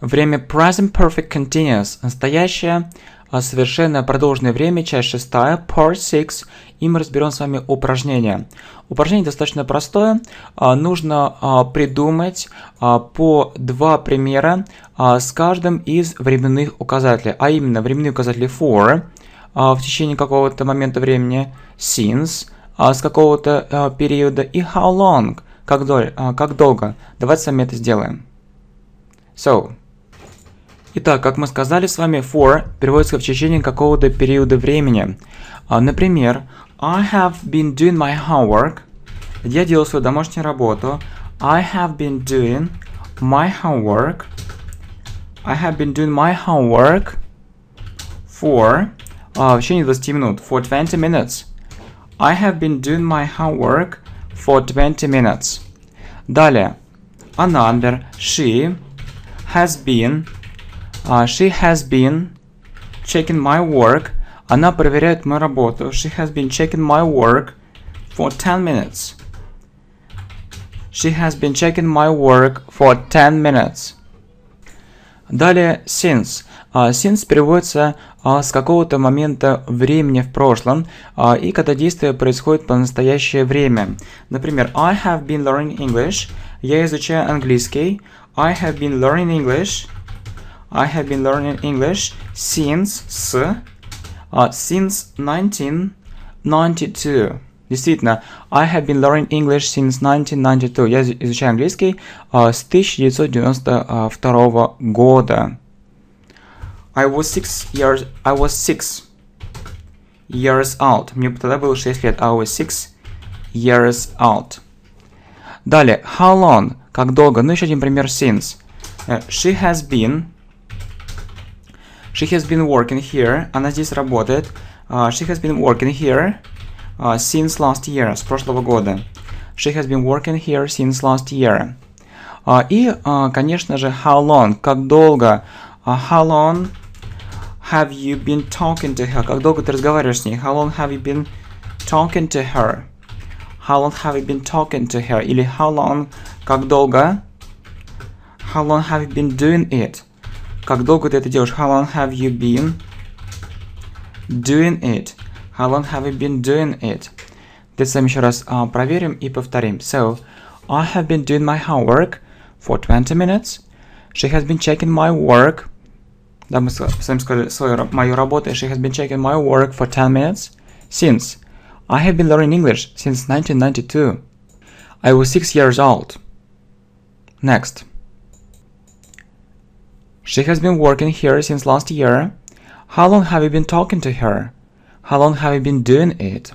Время present perfect continuous – настоящее, а, совершенное продолженное время, часть 6, part six. и мы разберем с вами упражнение. Упражнение достаточно простое, а, нужно а, придумать по два примера с каждым из временных указателей, а именно временные указатели for в течение какого-то момента времени, since с какого-то периода и how long, как, долго. Давайте сами это сделаем. So, Итак, как мы сказали с вами, for переводится в течение какого-то периода времени. Например, I have been doing my homework. Я делал свою домашнюю работу. I have been doing my homework. I have been doing my homework for uh, в течение 20 минут. For 20 minutes. I have been doing my homework for 20 minutes. Далее. another. she has been she has been checking my work. Она проверяет мою работу. She has been checking my work for 10 minutes. She has been checking my work for 10 minutes. Далее since. since переводится с какого-то момента времени в прошлом и когда действие происходит по настоящее время. Например, I have been learning English. Я изучаю английский. I have been learning English I have been learning English since uh, since 1992. Действительно, I have been learning English since 1992. Я изучаю английский uh, с 1992 года. I was six years. I was six years old. Мне тогда было 6 лет. I was six years old. Далее, how long? Как долго? Ну, еще один пример since. Uh, she has been she has been working here. Она здесь работает. Uh, she has been working here uh, since last year, с прошлого года. She has been working here since last year. Uh, и, конечно же, how long, как долго, how long have you been talking to her, как долго ты разговариваешь с ней, how long have you been talking to her, how long have you been talking to her, или how long, как долго, how long have you been doing it, Как долго ты это делаешь? How long have you been doing it? How long have you been doing it? Давайте с вами еще раз uh, проверим и повторим. So, I have been doing my homework for 20 minutes. She has been checking my work. Да, мы с вами сказали свою, мою работу. She has been checking my work for 10 minutes since. I have been learning English since 1992. I was six years old. Next. She has been working here since last year. How long have you been talking to her? How long have you been doing it?